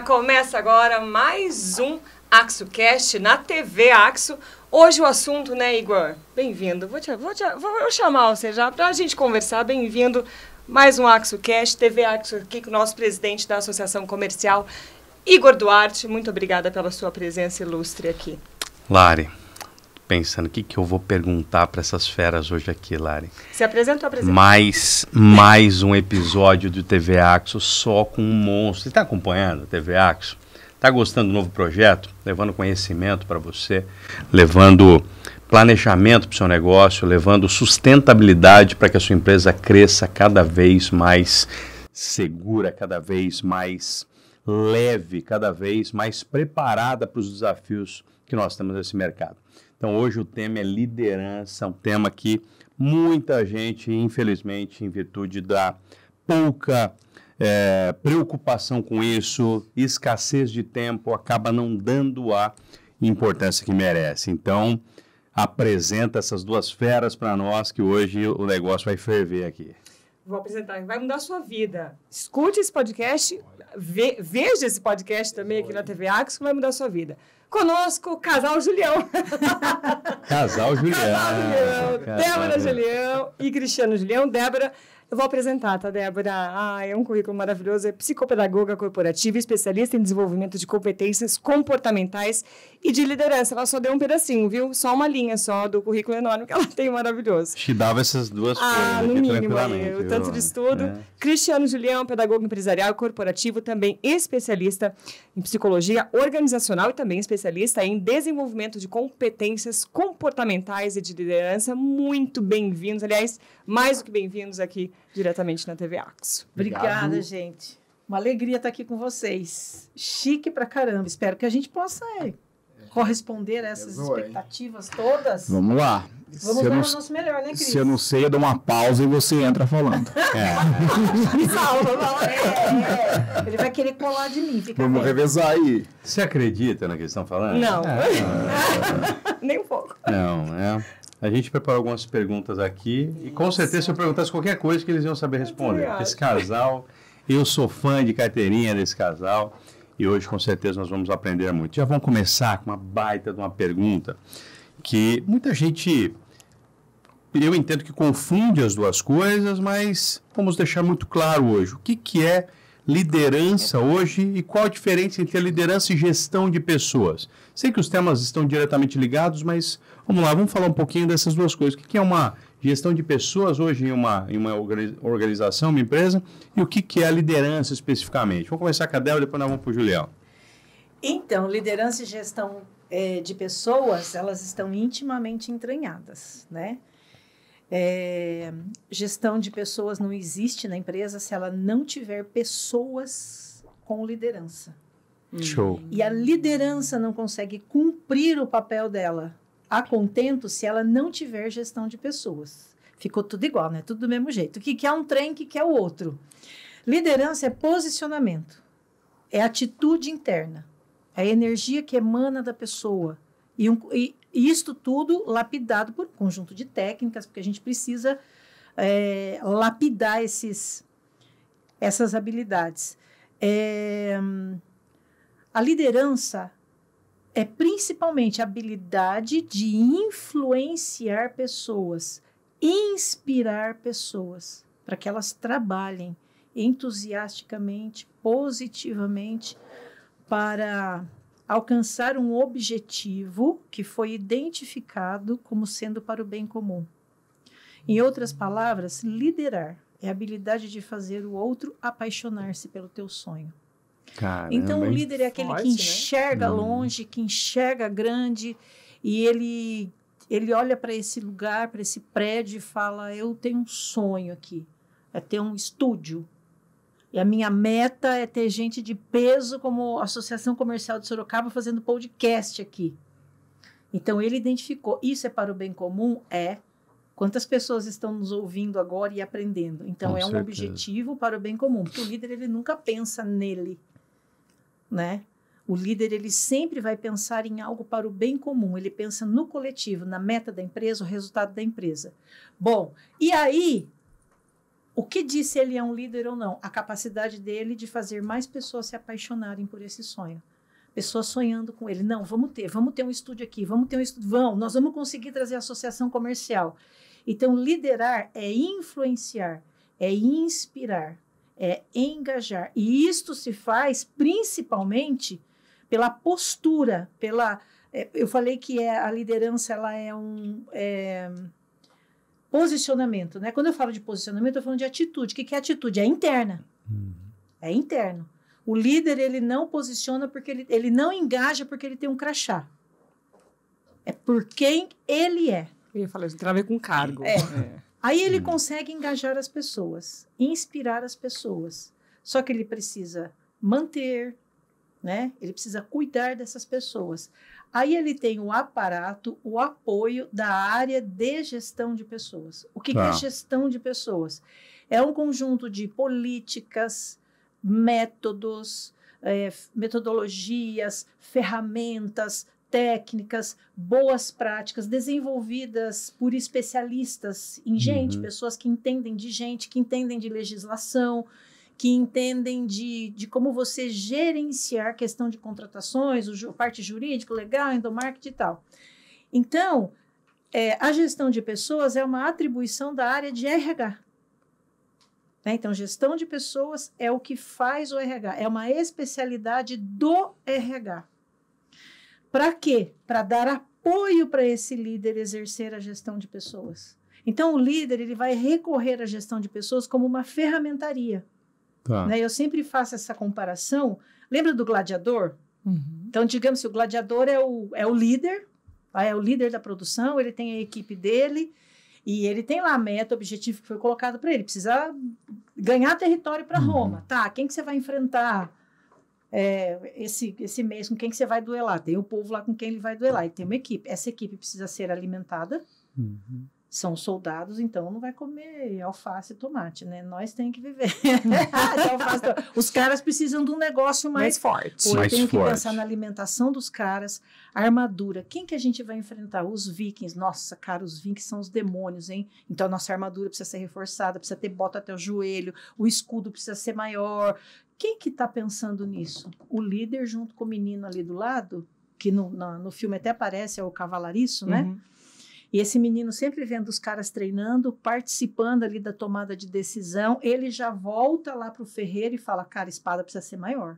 começa agora mais um AxoCast na TV Axo. Hoje o assunto, né, Igor? Bem-vindo. Vou, te, vou, te, vou chamar você já para a gente conversar. Bem-vindo. Mais um AxoCast, TV Axo aqui com o nosso presidente da Associação Comercial, Igor Duarte. Muito obrigada pela sua presença ilustre aqui. Lari, pensando, o que, que eu vou perguntar para essas feras hoje aqui, Lari? Se apresenta. Mais, mais um episódio do TV Axo só com um monstro. Você está acompanhando a TV Axo? Está gostando do novo projeto? Levando conhecimento para você, levando planejamento para o seu negócio, levando sustentabilidade para que a sua empresa cresça cada vez mais segura, cada vez mais leve, cada vez mais preparada para os desafios que nós temos nesse mercado. Então hoje o tema é liderança, um tema que muita gente, infelizmente, em virtude da pouca é, preocupação com isso, escassez de tempo, acaba não dando a importância que merece. Então apresenta essas duas feras para nós que hoje o negócio vai ferver aqui. Vou apresentar, vai mudar a sua vida. Escute esse podcast, ve, veja esse podcast também aqui na TV Axis, que vai mudar a sua vida. Conosco, casal Julião. casal Julião. Casal Julião. Casal Débora Julião e Cristiano Julião. Débora, eu vou apresentar, tá, Débora? Ah, é um currículo maravilhoso. É psicopedagoga corporativa, especialista em desenvolvimento de competências comportamentais e de liderança. Ela só deu um pedacinho, viu? Só uma linha só do currículo enorme que ela tem, maravilhoso. Te dava essas duas ah, coisas no mínimo, aí, o tanto de estudo. É. Cristiano Julião, pedagogo empresarial corporativo, também especialista em psicologia organizacional e também especialista especialista em desenvolvimento de competências comportamentais e de liderança. Muito bem-vindos, aliás, mais do que bem-vindos aqui diretamente na TV Axo. Obrigada, gente. Uma alegria estar aqui com vocês. Chique pra caramba. Espero que a gente possa é, corresponder a essas Exou, expectativas hein? todas. Vamos lá. Vamos se dar o nosso melhor, né, Cris? Se eu não sei, eu dou uma pausa e você entra falando. é. Salva, é, é. Ele vai querer colar de mim. Vamos bem. revezar aí. Você acredita na que eles estão falando? Não. É. Nem um pouco. Não, é. A gente preparou algumas perguntas aqui e com certeza se eu perguntasse qualquer coisa que eles iam saber responder. Esse casal, eu sou fã de carteirinha desse casal. E hoje, com certeza, nós vamos aprender muito. Já vamos começar com uma baita de uma pergunta que muita gente, eu entendo que confunde as duas coisas, mas vamos deixar muito claro hoje. O que, que é liderança hoje e qual a diferença entre a liderança e gestão de pessoas? Sei que os temas estão diretamente ligados, mas vamos lá, vamos falar um pouquinho dessas duas coisas. O que, que é uma gestão de pessoas hoje em uma, em uma organização, uma empresa, e o que, que é a liderança especificamente. vou começar com a Débora, depois nós vamos para o Julião. Então, liderança e gestão é, de pessoas, elas estão intimamente entranhadas, né? É, gestão de pessoas não existe na empresa se ela não tiver pessoas com liderança. Show. E a liderança não consegue cumprir o papel dela a contento se ela não tiver gestão de pessoas. Ficou tudo igual, né? Tudo do mesmo jeito. O que quer um trem, o que quer o outro. Liderança é posicionamento, é atitude interna, é a energia que emana da pessoa. E, um, e, e isto tudo lapidado por um conjunto de técnicas, porque a gente precisa é, lapidar esses, essas habilidades. É, a liderança é principalmente a habilidade de influenciar pessoas, inspirar pessoas, para que elas trabalhem entusiasticamente, positivamente, para alcançar um objetivo que foi identificado como sendo para o bem comum. Em outras palavras, liderar é a habilidade de fazer o outro apaixonar-se pelo teu sonho. Caramba, então, o líder é aquele forte, que né? enxerga né? longe, que enxerga grande e ele, ele olha para esse lugar, para esse prédio e fala: Eu tenho um sonho aqui, é ter um estúdio. E a minha meta é ter gente de peso, como a Associação Comercial de Sorocaba, fazendo podcast aqui. Então, ele identificou: Isso é para o bem comum? É. Quantas pessoas estão nos ouvindo agora e aprendendo? Então, Com é certeza. um objetivo para o bem comum, porque o líder ele nunca pensa nele né? O líder ele sempre vai pensar em algo para o bem comum, ele pensa no coletivo, na meta da empresa, o resultado da empresa. Bom, e aí o que diz se ele é um líder ou não? A capacidade dele de fazer mais pessoas se apaixonarem por esse sonho. Pessoas sonhando com ele. Não, vamos ter, vamos ter um estúdio aqui, vamos ter um estúdio. Vão, nós vamos conseguir trazer associação comercial. Então, liderar é influenciar, é inspirar é engajar. E isto se faz principalmente pela postura, pela. É, eu falei que é, a liderança ela é um é, posicionamento, né? Quando eu falo de posicionamento, eu falo de atitude. O que, que é atitude? É interna. Uhum. É interno. O líder ele não posiciona porque ele, ele não engaja porque ele tem um crachá. É por quem ele é. Eu ia falar, isso tem a ver com cargo. É. é. Aí ele hum. consegue engajar as pessoas, inspirar as pessoas. Só que ele precisa manter, né? Ele precisa cuidar dessas pessoas. Aí ele tem o aparato, o apoio da área de gestão de pessoas. O que, ah. que é tá. gestão de pessoas? É um conjunto de políticas, métodos, é, metodologias, ferramentas, técnicas, boas práticas desenvolvidas por especialistas em gente, uhum. pessoas que entendem de gente, que entendem de legislação, que entendem de, de como você gerenciar questão de contratações, parte jurídica, legal, endomarketing e tal. Então, é, a gestão de pessoas é uma atribuição da área de RH. Né? Então, gestão de pessoas é o que faz o RH, é uma especialidade do RH. Para quê? Para dar apoio para esse líder exercer a gestão de pessoas. Então, o líder ele vai recorrer à gestão de pessoas como uma ferramentaria. Tá. Né? Eu sempre faço essa comparação. Lembra do gladiador? Uhum. Então, digamos que o gladiador é o, é o líder, tá? é o líder da produção, ele tem a equipe dele e ele tem lá a meta, o objetivo que foi colocado para ele. Precisa ganhar território para uhum. Roma. Tá, quem que você vai enfrentar? é, esse, esse mês com quem que você vai duelar. Tem o povo lá com quem ele vai duelar. E tem uma equipe. Essa equipe precisa ser alimentada. Uhum. São soldados, então não vai comer alface e tomate, né? Nós tem que viver. Os caras precisam de um negócio mais, mais forte. mais forte. que pensar na alimentação dos caras, armadura. Quem que a gente vai enfrentar? Os vikings. Nossa, cara, os vikings são os demônios, hein? Então a nossa armadura precisa ser reforçada, precisa ter bota até o joelho, o escudo precisa ser maior quem que está pensando nisso? O líder junto com o menino ali do lado, que no, no, no filme até aparece, é o cavalariço, né? uhum. né? E esse menino sempre vendo os caras treinando, participando ali da tomada de decisão, ele já volta lá para o ferreiro e fala, cara, a espada precisa ser maior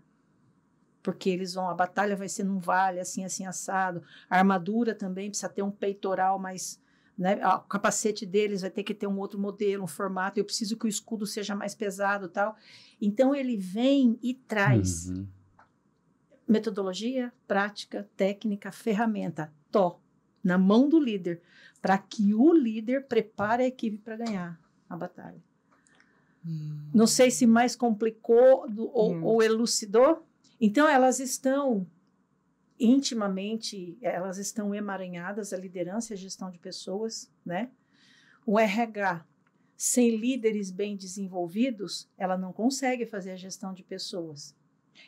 porque eles vão, a batalha vai ser num vale, assim, assim, assado. A armadura também precisa ter um peitoral mais né? O capacete deles vai ter que ter um outro modelo, um formato. Eu preciso que o escudo seja mais pesado, tal. Então ele vem e traz uhum. metodologia, prática, técnica, ferramenta, to na mão do líder, para que o líder prepare a equipe para ganhar a batalha. Hum. Não sei se mais complicou do, ou, hum. ou elucidou. Então elas estão intimamente, elas estão emaranhadas, a liderança e a gestão de pessoas, né? O RH, sem líderes bem desenvolvidos, ela não consegue fazer a gestão de pessoas.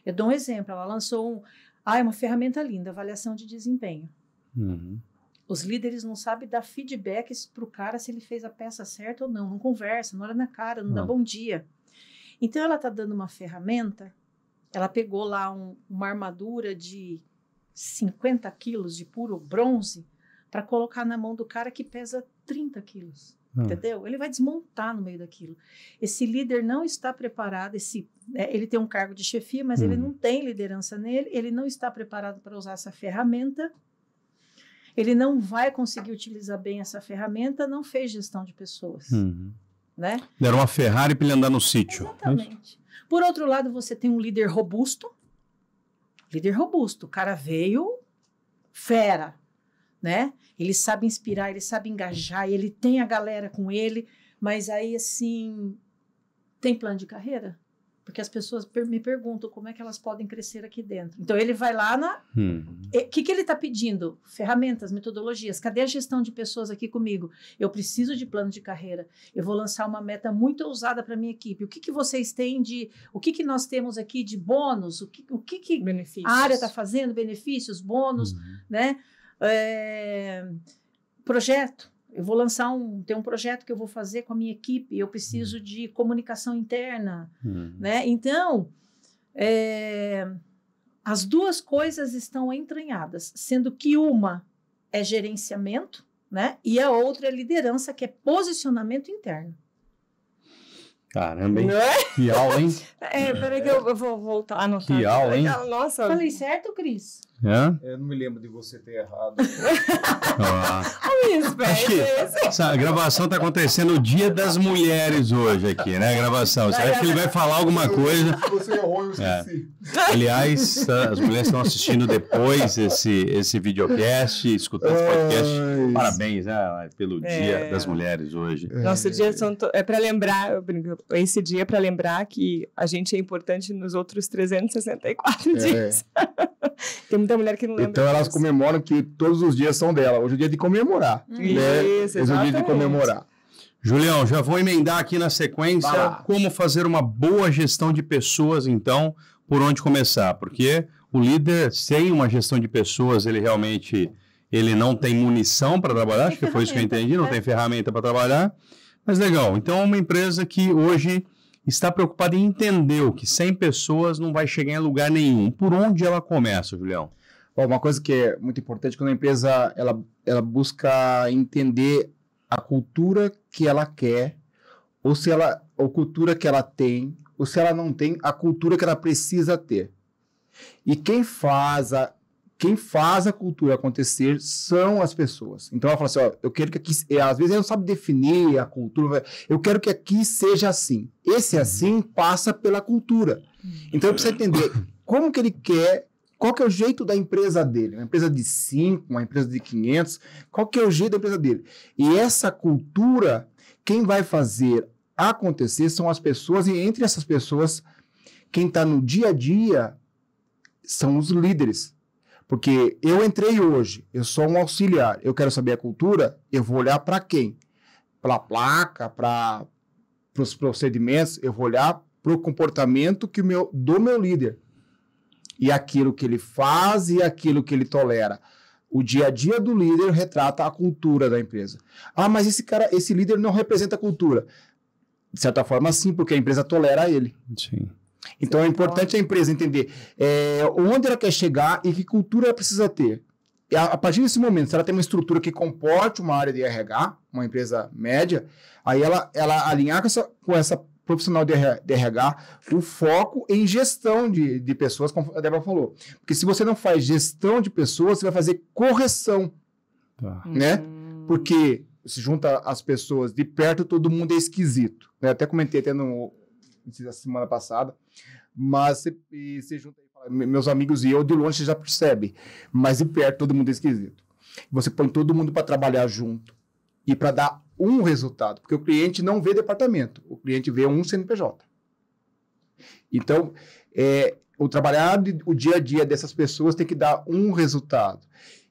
Eu dou um exemplo, ela lançou um, ah, é uma ferramenta linda, avaliação de desempenho. Uhum. Os líderes não sabem dar feedbacks para o cara se ele fez a peça certa ou não. Não conversa, não olha na cara, não, não. dá bom dia. Então, ela está dando uma ferramenta. Ela pegou lá um, uma armadura de 50 quilos de puro bronze para colocar na mão do cara que pesa 30 quilos. Hum. Entendeu? Ele vai desmontar no meio daquilo. Esse líder não está preparado, esse, é, ele tem um cargo de chefia, mas hum. ele não tem liderança nele, ele não está preparado para usar essa ferramenta, ele não vai conseguir utilizar bem essa ferramenta, não fez gestão de pessoas. Uhum. Né? Deram uma Ferrari para ele andar no sítio. É Exatamente. É Por outro lado, você tem um líder robusto, líder robusto. O cara veio fera, né? Ele sabe inspirar, ele sabe engajar, ele tem a galera com ele, mas aí assim, tem plano de carreira? Porque as pessoas me perguntam como é que elas podem crescer aqui dentro. Então ele vai lá na. O hum. que, que ele está pedindo? Ferramentas, metodologias. Cadê a gestão de pessoas aqui comigo? Eu preciso de plano de carreira. Eu vou lançar uma meta muito ousada para minha equipe. O que, que vocês têm de. O que, que nós temos aqui de bônus? O que, o que, que benefícios. a área está fazendo? Benefícios, bônus, uhum. né? É, projeto eu vou lançar um, tem um projeto que eu vou fazer com a minha equipe, eu preciso de comunicação interna, uhum. né? Então, é, as duas coisas estão entranhadas, sendo que uma é gerenciamento, né? E a outra é liderança, que é posicionamento interno. Caramba, hein? É? Que aula, hein? É, peraí que eu, vou voltar Ah, não Que aula, hein? Nossa. Falei certo, Cris? Eu é? é, não me lembro de você ter errado. ah. Acho que é essa gravação está acontecendo o Dia das Mulheres hoje aqui, né? A gravação. Será que ele vai falar alguma coisa? Você errou, eu É. Aliás, tá, as mulheres estão assistindo depois esse, esse videocast, escutando esse podcast. Parabéns né, pelo Dia é. das Mulheres hoje. Nosso é. dia é para lembrar, esse dia é para lembrar que a gente é importante nos outros 364 dias. Temos não mulher que não lembra. Então elas comemoram que todos os dias são dela. Hoje é dia de comemorar. Isso, Né? Hoje é dia de comemorar. Julião, já vou emendar aqui na sequência como fazer uma boa gestão de pessoas, então, por onde começar. Porque o líder, sem uma gestão de pessoas, ele realmente ele não tem munição para trabalhar, acho que foi isso que eu entendi, não né? tem ferramenta para trabalhar. Mas legal, então é uma empresa que hoje está preocupada em entender que sem pessoas não vai chegar em lugar nenhum. Por onde ela começa, Julião? Bom, uma coisa que é muito importante quando a empresa ela, ela busca entender a cultura que ela quer, ou se ela, ou cultura que ela tem, ou se ela não tem a cultura que ela precisa ter. E quem faz a, quem faz a cultura acontecer são as pessoas. Então ela fala assim: ó, eu quero que aqui. É, às vezes ela não sabe definir a cultura, eu quero que aqui seja assim. Esse uhum. assim passa pela cultura. Então eu precisa entender como que ele quer qual que é o jeito da empresa dele? Uma empresa de 5, uma empresa de 500, qual que é o jeito da empresa dele? E essa cultura, quem vai fazer acontecer são as pessoas, e entre essas pessoas, quem está no dia a dia são os líderes. Porque eu entrei hoje, eu sou um auxiliar, eu quero saber a cultura, eu vou olhar para quem? Para a placa, para os procedimentos, eu vou olhar para o comportamento que meu, do meu líder e aquilo que ele faz e aquilo que ele tolera. O dia a dia do líder retrata a cultura da empresa. Ah, mas esse cara, esse líder não representa a cultura. De certa forma, sim, porque a empresa tolera ele. Sim. Então é importante a empresa entender é, onde ela quer chegar e que cultura ela precisa ter. E a, a, partir desse momento, se ela tem uma estrutura que comporte uma área de RH, uma empresa média, aí ela, ela alinhar com essa, com essa profissional de RH, o foco em gestão de, de pessoas, como a Débora falou. Porque se você não faz gestão de pessoas, você vai fazer correção. Tá. Né? Hum. Porque se junta as pessoas de perto, todo mundo é esquisito. Né? Até comentei até no, na semana passada, mas se, se junta meus amigos e eu, de longe você já percebe, mas de perto todo mundo é esquisito. Você põe todo mundo para trabalhar junto e para dar um resultado, porque o cliente não vê departamento, o cliente vê um CNPJ. Então, é, o trabalhar, o dia a dia dessas pessoas tem que dar um resultado.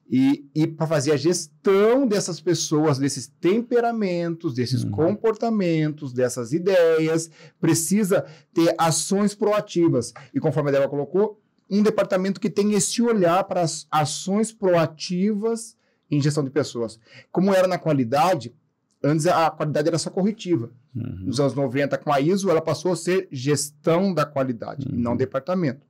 E, e para fazer a gestão dessas pessoas, desses temperamentos, desses uhum. comportamentos, dessas ideias, precisa ter ações proativas. E conforme a Débora colocou, um departamento que tem esse olhar para as ações proativas em gestão de pessoas. Como era na qualidade, Antes a qualidade era só corretiva. Uhum. Nos anos 90, com a ISO, ela passou a ser gestão da qualidade, uhum. não departamento.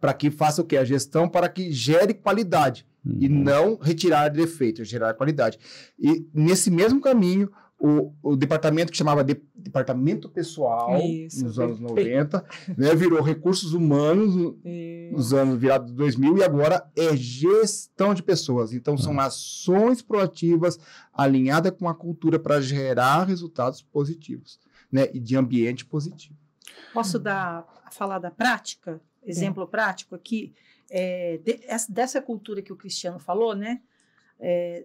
Para que faça o quê? A gestão para que gere qualidade uhum. e não retirar defeitos, é gerar qualidade. E nesse mesmo caminho, o, o departamento que chamava de, Departamento Pessoal Isso, nos anos perfeito. 90, né, virou Recursos Humanos Isso. nos anos virados 2000 e agora é Gestão de Pessoas. Então, são ah. ações proativas alinhadas com a cultura para gerar resultados positivos né, e de ambiente positivo. Posso dar, falar da prática? Exemplo Sim. prático aqui? É, de, essa, dessa cultura que o Cristiano falou, né? É,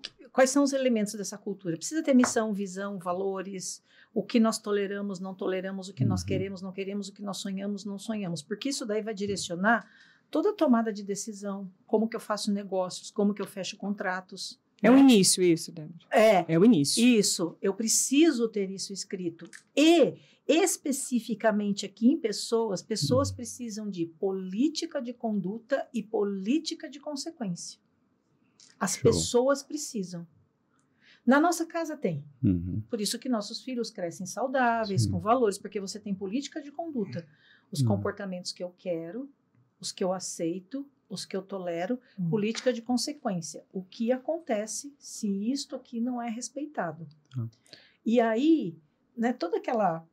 que, quais são os elementos dessa cultura? Precisa ter missão, visão, valores, o que nós toleramos, não toleramos, o que uhum. nós queremos, não queremos, o que nós sonhamos, não sonhamos, porque isso daí vai direcionar toda a tomada de decisão, como que eu faço negócios, como que eu fecho contratos. É o início isso, Débora. É. É o início. Isso, eu preciso ter isso escrito. E especificamente aqui em pessoas, pessoas uhum. precisam de política de conduta e política de consequência. As Show. pessoas precisam. Na nossa casa tem. Uhum. Por isso que nossos filhos crescem saudáveis, Sim. com valores, porque você tem política de conduta. Os uhum. comportamentos que eu quero, os que eu aceito, os que eu tolero, uhum. política de consequência. O que acontece se isto aqui não é respeitado? Ah. E aí, né, toda aquela.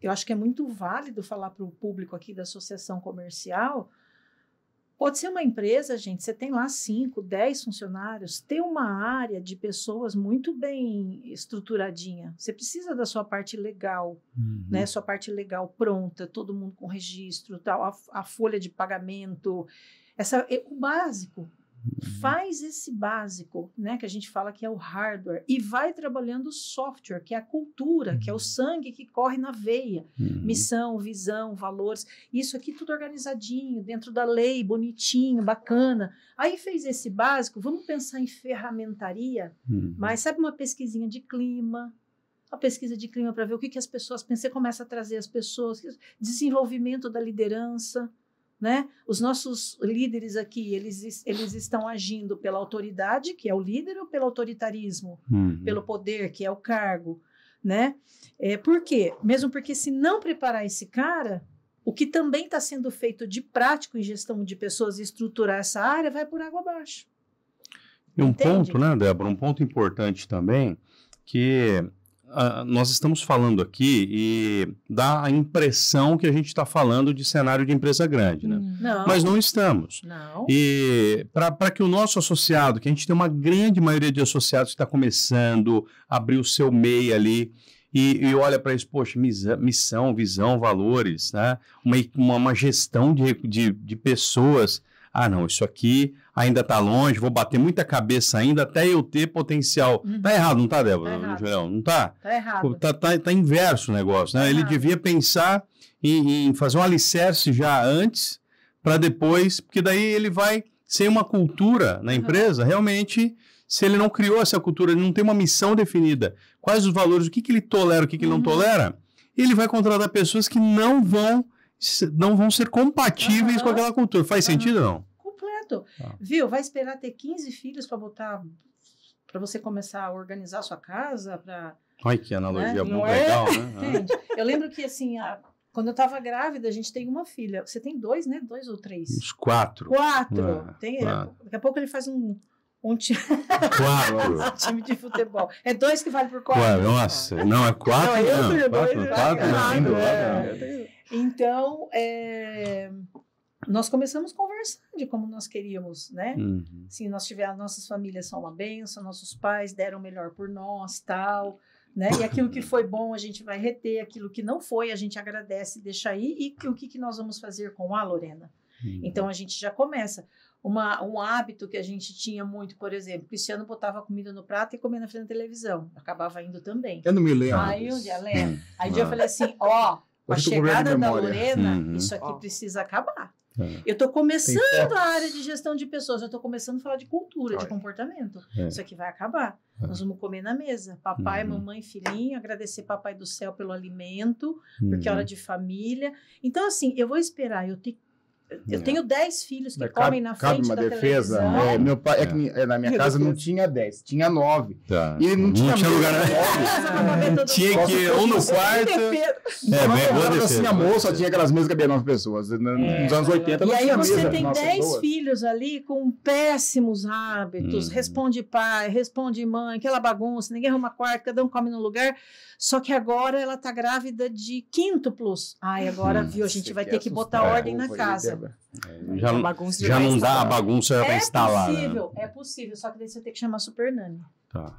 Eu acho que é muito válido falar para o público aqui da associação comercial Pode ser uma empresa, gente, você tem lá 5, 10 funcionários, tem uma área de pessoas muito bem estruturadinha. Você precisa da sua parte legal, uhum. né? Sua parte legal pronta, todo mundo com registro, tal, a, a folha de pagamento, essa, o básico. Uhum. Faz esse básico, né, que a gente fala que é o hardware, e vai trabalhando o software, que é a cultura, uhum. que é o uhum. sangue que corre na veia. Uhum. Missão, visão, valores. Isso aqui tudo organizadinho, dentro da lei, bonitinho, bacana. Aí fez esse básico, vamos pensar em ferramentaria, uhum. mas sabe uma pesquisinha de clima, a pesquisa de clima para ver o que, que as pessoas pensam, você começa a trazer as pessoas, desenvolvimento da liderança, né? Os nossos líderes aqui, eles, eles estão agindo pela autoridade, que é o líder, ou pelo autoritarismo, uhum. pelo poder, que é o cargo, né? É, por quê? Mesmo porque se não preparar esse cara, o que também está sendo feito de prático em gestão de pessoas e estruturar essa área vai por água abaixo. E um Entende? ponto, né, Débora? Um ponto importante também, que Uh, nós estamos falando aqui e dá a impressão que a gente está falando de cenário de empresa grande, né? Uhum. Não. Mas não estamos. Não. E para que o nosso associado, que a gente tem uma grande maioria de associados que está começando, a abrir o seu MEI ali e, e olha para isso, poxa, missão, visão, valores, né? Uma, uma, uma gestão de, de, de pessoas ah, não, isso aqui ainda está longe, vou bater muita cabeça ainda até eu ter potencial. Uhum. Tá errado, não está, Débora? Tá Julião? Não está. Tá errado. Tá, tá, tá inverso o negócio, né? Tá Ele errado. devia pensar em, em fazer um alicerce já antes para depois, porque daí ele vai sem uma cultura na uhum. empresa, uhum. realmente, se ele não criou essa cultura, ele não tem uma missão definida, quais os valores, o que, que ele tolera, o que, que uhum. ele não uhum. tolera, ele vai contratar pessoas que não vão, não vão ser compatíveis uhum. com aquela cultura. Faz uhum. sentido ou não? certo. Ah. Viu? Vai esperar ter 15 filhos para botar para você começar a organizar a sua casa, para Olha que analogia né? muito é? legal, né? Ah. Entende? Eu lembro que assim, a, quando eu estava grávida, a gente tem uma filha. Você tem dois, né? Dois ou três? Uns quatro. Quatro. Ah, tem, quatro. Daqui a pouco ele faz um um time, quatro. time de futebol. É dois que vale por quatro. Ué, nossa, não, é quatro. Não, é não, é quatro, quatro, é quatro, quatro, quatro, quatro, quatro, quatro, quatro, quatro, nós começamos a conversar de como nós queríamos, né? Uhum. nós tivermos nossas famílias são uma benção, nossos pais deram o melhor por nós, tal, né? E aquilo que foi bom a gente vai reter, aquilo que não foi a gente agradece, e deixa aí, e que, o que, que nós vamos fazer com a Lorena? Uhum. Então a gente já começa. Uma, um hábito que a gente tinha muito, por exemplo, Cristiano botava comida no prato e comia na frente da televisão. acabava indo também. Eu não me lembro. Aí um dia, lembro. Hum. Aí um dia eu ah. falei assim, ó, com a chegada da Lorena, uhum. isso aqui precisa acabar. É. Eu estou começando a área de gestão de pessoas, eu estou começando a falar de cultura, de comportamento. É. Isso aqui vai acabar. É. Nós vamos comer na mesa. Papai, uhum. mamãe, filhinho, agradecer papai do céu pelo alimento, porque é hora uhum. de família. Então, assim, eu vou esperar eu ter eu é. tenho 10 filhos que Mas comem na cabe frente uma da defesa. televisão. É, meu pai, é. que é, na minha eu casa não Deus. tinha 10, tinha 9. Tá. E não, não tinha, tinha lugar. Né? Nove. Tinha que ir um no quarto. É, não, é, bem, boa defesa, assim, a moça tinha aquelas mesas que havia 9 pessoas. É. Nos anos 80 não tinha mesa. E aí você tem 10 filhos ali com péssimos hábitos. Hum. Responde pai, responde mãe, aquela bagunça, ninguém arruma quarto, cada um come no lugar. Só que agora ela está grávida de quinto plus. Ai, agora, hum. viu, a gente vai ter que botar ordem na casa nada. É, já, é já não dá a bagunça é para instalar. É possível, né? é possível, só que daí você tem que chamar Super Nani. Tá.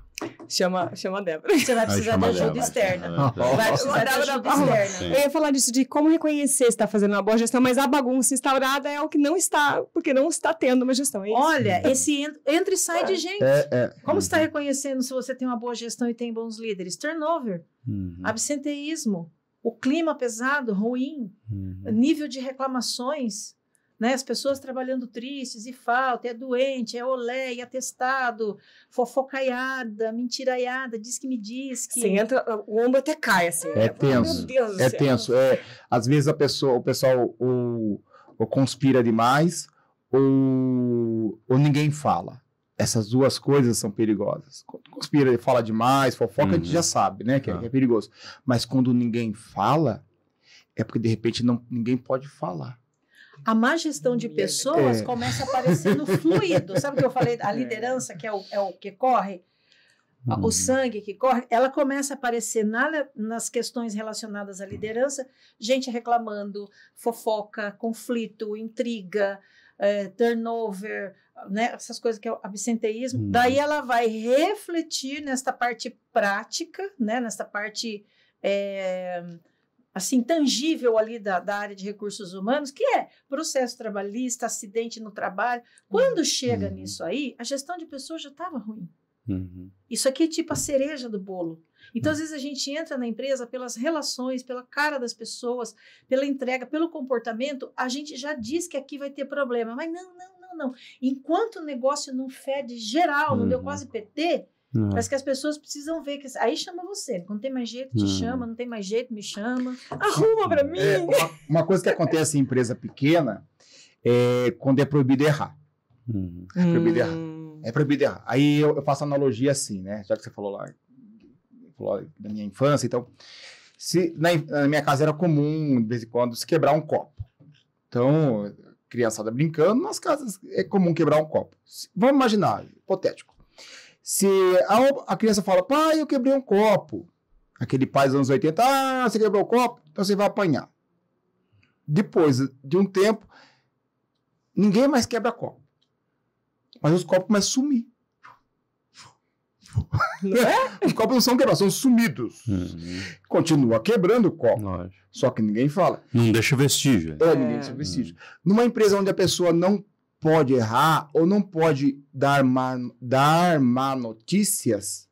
Chama, chama a Débora. Você vai ah, tá. precisar de ajuda externa. Vai precisar de ajuda externa. Eu ia falar disso, de como reconhecer se está fazendo uma boa gestão, mas a bagunça instaurada é o que não está, porque não está tendo uma gestão. É Olha, esse entra e sai de é, gente. É, é. Como está uhum. reconhecendo se você tem uma boa gestão e tem bons líderes? Turnover, uhum. absenteísmo, o clima pesado, ruim, uhum. nível de reclamações, né? As pessoas trabalhando tristes e falta, é doente, é olé, é atestado, fofocaiada, mentiraiada, diz que me diz que. entra, o ombro até cai, assim. É, né? tenso. é tenso. É, às vezes a pessoa, o pessoal ou, ou conspira demais ou, ou ninguém fala essas duas coisas são perigosas. Quando conspira e fala demais, fofoca, uhum. a gente uhum. já sabe, né? Que, é, ah. é, perigoso. Mas quando ninguém fala, é porque de repente não, ninguém pode falar. A má gestão de pessoas é. começa no fluido. Sabe o que eu falei? A é. liderança, que é o, é o que corre, o uhum. sangue que corre, ela começa a aparecer na, nas questões relacionadas à liderança, gente reclamando, fofoca, conflito, intriga, eh, turnover, né, essas coisas que é o absenteísmo. Hum. Daí ela vai refletir nesta parte prática, né, nesta parte é, assim tangível ali da, da, área de recursos humanos, que é processo trabalhista, acidente no trabalho. Quando uhum. chega uhum. nisso aí, a gestão de pessoas já estava ruim. Uhum. Isso aqui é tipo a cereja do bolo. Então, às vezes, a gente entra na empresa pelas relações, pela cara das pessoas, pela entrega, pelo comportamento. A gente já diz que aqui vai ter problema, mas não, não não, Enquanto o negócio não fede geral, uhum. não deu uhum. quase PT, mas é. Parece que as pessoas precisam ver que aí chama você. Não tem mais jeito, te uhum. chama. Não tem mais jeito, me chama. Arruma para mim. É, uma, uma, coisa que acontece em empresa pequena é quando é proibido errar. Hum. É proibido errar. É proibido errar. Aí eu, eu faço analogia assim, né? Já que você falou lá, falou da minha infância, então se na, na minha casa era comum de vez em quando se quebrar um copo. Então, criançada brincando, nas casas é comum quebrar um copo. Vamos imaginar, hipotético. Se a, a criança fala, pai, eu quebrei um copo. Aquele pai dos anos 80, ah, você quebrou o copo, então você vai apanhar. Depois de um tempo, ninguém mais quebra copo. Mas os copos começam a sumir. Não é? Os copos não são quebrados, são sumidos. Uhum. Continua quebrando o copo. Só que ninguém fala. Não deixa vestígio. É, é. ninguém deixa é. vestígio. Uhum. Numa empresa onde a pessoa não pode errar ou não pode dar má, dar má notícias,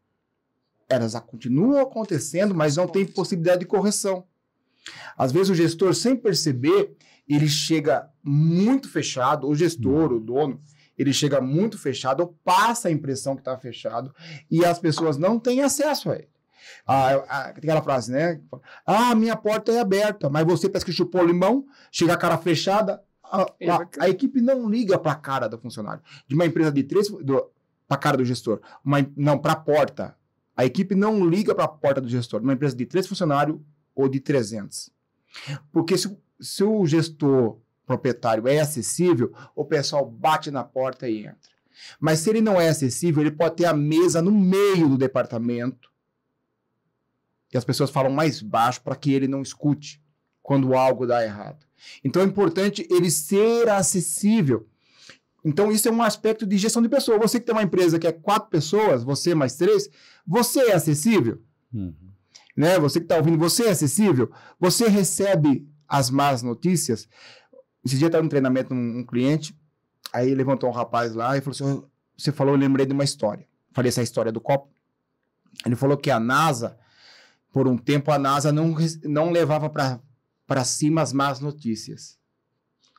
elas continuam acontecendo, mas não tem possibilidade de correção. Às vezes o gestor, sem perceber, ele chega muito fechado, o gestor, uhum. o dono, ele chega muito fechado, ou passa a impressão que está fechado, e as pessoas não têm acesso a ele. Ah, ah aquela frase, né? Ah, minha porta é aberta, mas você parece que chupou limão, chega a cara fechada, a, é a, a equipe não liga para a cara do funcionário. De uma empresa de três, para a cara do gestor, uma, não, para a porta. A equipe não liga para a porta do gestor, de uma empresa de três funcionários ou de 300. Porque se, se o gestor proprietário é acessível, o pessoal bate na porta e entra. Mas se ele não é acessível, ele pode ter a mesa no meio do departamento e as pessoas falam mais baixo para que ele não escute quando algo dá errado. Então é importante ele ser acessível. Então, isso é um aspecto de gestão de pessoa. Você que tem uma empresa que é quatro pessoas, você mais três, você é acessível? Uhum. Né? Você que está ouvindo, você é acessível? Você recebe as más notícias? Esse dia estava no treinamento um, um, cliente, aí levantou um rapaz lá e falou assim: Você falou, eu lembrei de uma história. Falei essa é história do copo. Ele falou que a NASA, por um tempo, a NASA não, não levava para cima as más notícias.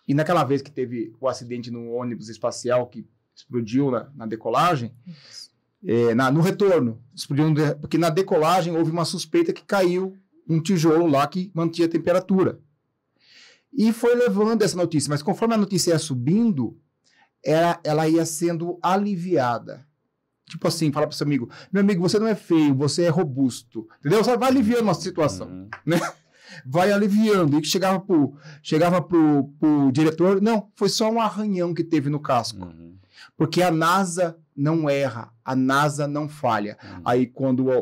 E naquela vez que teve o acidente no ônibus espacial que explodiu na, na decolagem, é, na, no retorno, explodiu porque na decolagem houve uma suspeita que caiu um tijolo lá que mantinha a temperatura. E foi levando essa notícia, mas conforme a notícia ia subindo, ela, ela ia sendo aliviada. Tipo assim, fala pro seu amigo, meu amigo, você não é feio, você é robusto. Entendeu? Você vai aliviando a situação, uhum. né? Vai aliviando. E chegava pro, chegava pro, pro diretor, não, foi só um arranhão que teve no casco. Uhum. Porque a NASA não erra, a NASA não falha. Uhum. Aí quando o,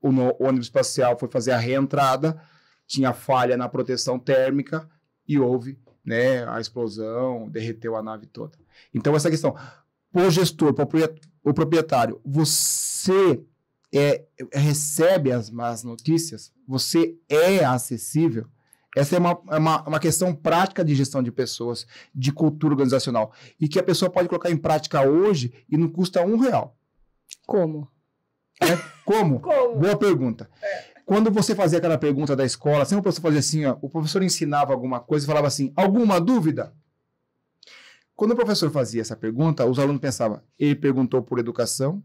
o, o ônibus espacial foi fazer a reentrada, tinha falha na proteção térmica, e houve né, a explosão, derreteu a nave toda. Então, essa questão, o gestor, o proprietário, você é, recebe as más notícias? Você é acessível? Essa é uma, é uma, uma, questão prática de gestão de pessoas, de cultura organizacional, e que a pessoa pode colocar em prática hoje e não custa um real. Como? É, como? como? Boa pergunta. É. Quando você fazia aquela pergunta da escola, sempre o professor fazia assim, ó, o professor ensinava alguma coisa e falava assim, alguma dúvida? Quando o professor fazia essa pergunta, os alunos pensavam, ele perguntou por educação,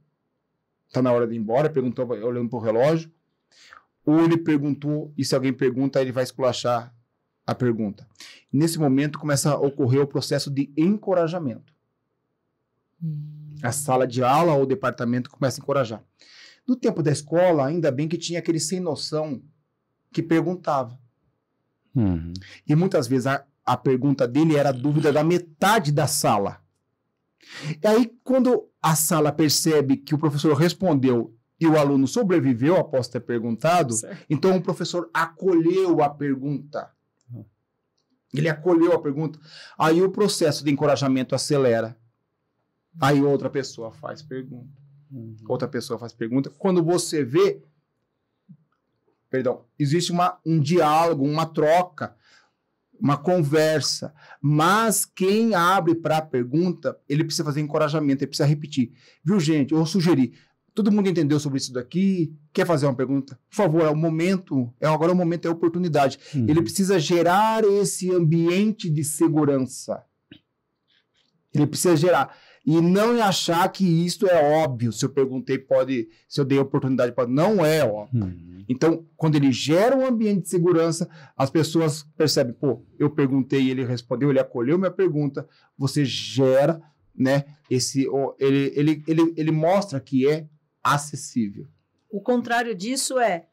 está na hora de ir embora, perguntou olhando para o relógio, ou ele perguntou, e se alguém pergunta, ele vai esculachar a pergunta. Nesse momento começa a ocorrer o processo de encorajamento. Hum. A sala de aula ou o departamento começa a encorajar. No tempo da escola, ainda bem que tinha aquele sem noção que perguntava. Uhum. E muitas vezes a, a pergunta dele era a dúvida da metade da sala. E aí, quando a sala percebe que o professor respondeu e o aluno sobreviveu após ter perguntado, certo. então o professor acolheu a pergunta. Ele acolheu a pergunta. Aí o processo de encorajamento acelera. Aí outra pessoa faz pergunta. Uhum. Outra pessoa faz pergunta. Quando você vê, perdão, existe uma, um diálogo, uma troca, uma conversa. Mas quem abre para a pergunta, ele precisa fazer encorajamento, ele precisa repetir. Viu, gente? Eu sugeri. Todo mundo entendeu sobre isso daqui? Quer fazer uma pergunta? Por favor, é o momento. É agora o momento, é a oportunidade. Uhum. Ele precisa gerar esse ambiente de segurança. Ele precisa gerar e não achar que isto é óbvio. Se eu perguntei, pode, se eu dei oportunidade, pode. Não é óbvio. Uhum. Então, quando ele gera um ambiente de segurança, as pessoas percebem, pô, eu perguntei, ele respondeu, ele acolheu minha pergunta. Você gera, né? Esse, ele, ele, ele, ele mostra que é acessível. O contrário disso é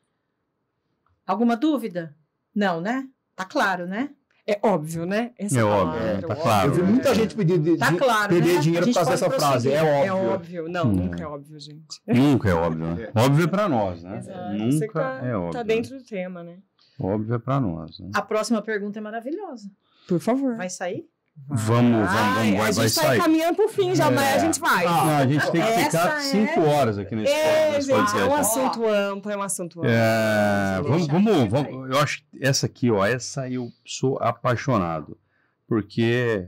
alguma dúvida? Não, né? Tá claro, né? É óbvio, né? Essa é óbvio, é, tá óbvio, claro. Eu vi né? muita é. gente pedir de, tá claro, perder né? dinheiro por causa dessa frase. É, é óbvio. É óbvio. Não, hum. nunca é óbvio, gente. Nunca é óbvio, né? É. Óbvio é para nós, né? Exato. Nunca Você tá, é óbvio. Tá né? dentro do tema, né? Óbvio é para nós. Né? A próxima pergunta é maravilhosa. Por favor. Vai sair? Vamos, vamos, vamos, vai, a gente vai tá caminhando pro fim já, é. mas a é. gente vai. Ah, não, a gente tem que Essa ficar é... cinco horas aqui nesse é, Gente, é um assunto amplo, é um assunto amplo. É, vamos, vamos, vamos, eu acho essa aqui, ó, essa eu sou apaixonado, porque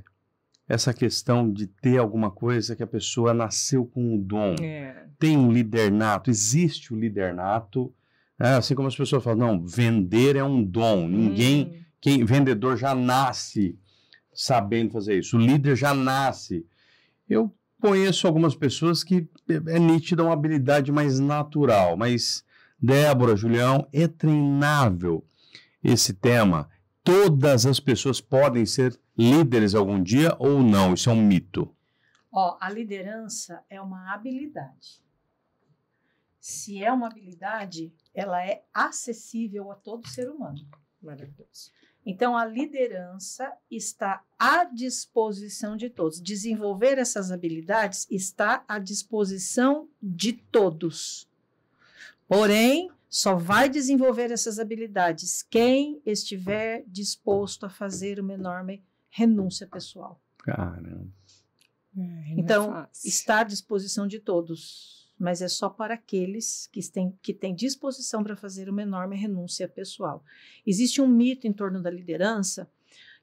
essa questão de ter alguma coisa que a pessoa nasceu com um dom, é. tem um lidernato, existe o lidernato, né? assim como as pessoas falam, não, vender é um dom, ninguém, hum. quem vendedor já nasce sabendo fazer isso. O líder já nasce. Eu conheço algumas pessoas que é, é nítida uma habilidade mais natural, mas Débora, Julião, é treinável esse tema. Todas as pessoas podem ser líderes algum dia ou não? Isso é um mito. Ó, a liderança é uma habilidade. Se é uma habilidade, ela é acessível a todo ser humano. Maravilhoso. Então, a liderança está à disposição de todos. Desenvolver essas habilidades está à disposição de todos. Porém, só vai desenvolver essas habilidades quem estiver disposto a fazer uma enorme renúncia pessoal. Caramba. É, então, é está à disposição de todos mas é só para aqueles que têm, que têm disposição para fazer uma enorme renúncia pessoal. Existe um mito em torno da liderança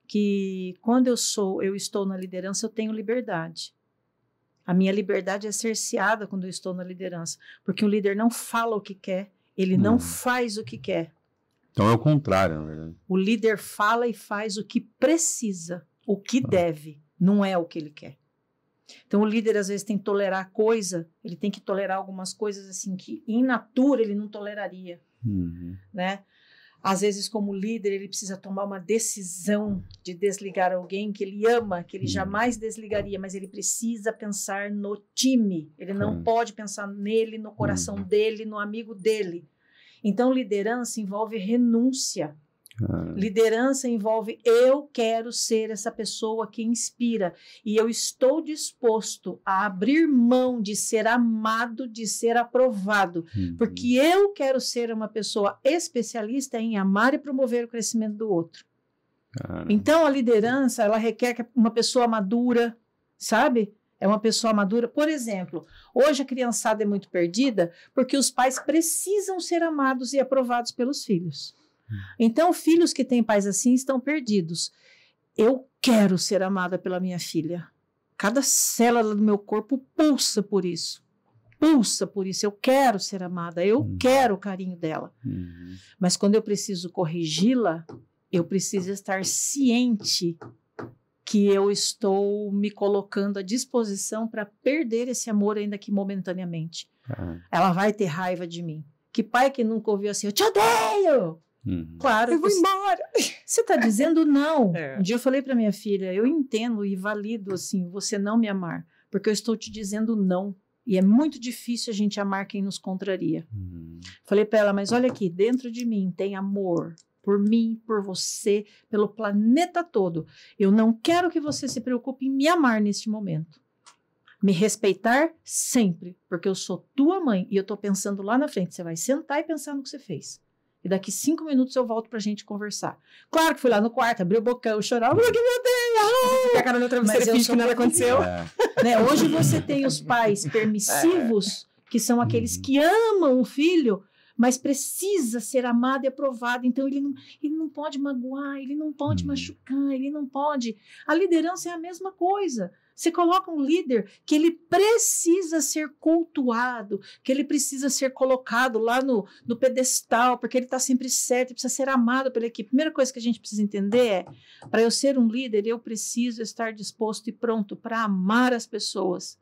que quando eu sou, eu estou na liderança, eu tenho liberdade. A minha liberdade é cerceada quando eu estou na liderança, porque o líder não fala o que quer, ele hum. não uhum. faz o que quer. Então é o contrário, na verdade. O líder fala e faz o que precisa, o que ah. deve, não é o que ele quer. Então, o líder, às vezes, tem que tolerar coisa, ele tem que tolerar algumas coisas, assim, que in natura ele não toleraria, uhum. né? Às vezes, como líder, ele precisa tomar uma decisão de desligar alguém que ele ama, que ele uhum. jamais desligaria, mas ele precisa pensar no time. Ele não uhum. pode pensar nele, no coração uhum. dele, no amigo dele. Então, liderança envolve renúncia. Ah. Liderança envolve eu quero ser essa pessoa que inspira e eu estou disposto a abrir mão de ser amado, de ser aprovado, uhum. porque eu quero ser uma pessoa especialista em amar e promover o crescimento do outro. Caramba. Então a liderança ela requer uma pessoa madura, sabe? É uma pessoa madura. Por exemplo, hoje a criançada é muito perdida porque os pais precisam ser amados e aprovados pelos filhos. Então, filhos que têm pais assim estão perdidos. Eu quero ser amada pela minha filha. Cada célula do meu corpo pulsa por isso pulsa por isso. Eu quero ser amada, eu uhum. quero o carinho dela. Uhum. Mas quando eu preciso corrigi-la, eu preciso estar ciente que eu estou me colocando à disposição para perder esse amor, ainda que momentaneamente. Uhum. Ela vai ter raiva de mim. Que pai que nunca ouviu assim, eu te odeio! Uhum. Claro. Eu vou embora. Você está dizendo não. É. Um dia eu falei para minha filha, eu entendo e valido assim você não me amar, porque eu estou te dizendo não. E é muito difícil a gente amar quem nos contraria. Uhum. Falei para ela, mas olha aqui, dentro de mim tem amor por mim, por você, pelo planeta todo. Eu não quero que você se preocupe em me amar neste momento. Me respeitar sempre, porque eu sou tua mãe e eu estou pensando lá na frente. Você vai sentar e pensar no que você fez. E daqui cinco minutos eu volto pra gente conversar. Claro que fui lá no quarto, abri o bocão, chorava, porque meu Deus! Fica a cara no travesseiro, finge que nada aconteceu. Assim, né? É. Né? Hoje você tem os pais permissivos, é. que são aqueles que amam o filho, mas precisa ser amado e aprovado. Então, ele não, ele não pode magoar, ele não pode uhum. machucar, ele não pode. A liderança é a mesma coisa. Você coloca um líder que ele precisa ser cultuado, que ele precisa ser colocado lá no, no pedestal, porque ele está sempre certo, precisa ser amado pela equipe. Primeira coisa que a gente precisa entender é: para eu ser um líder, eu preciso estar disposto e pronto para amar as pessoas.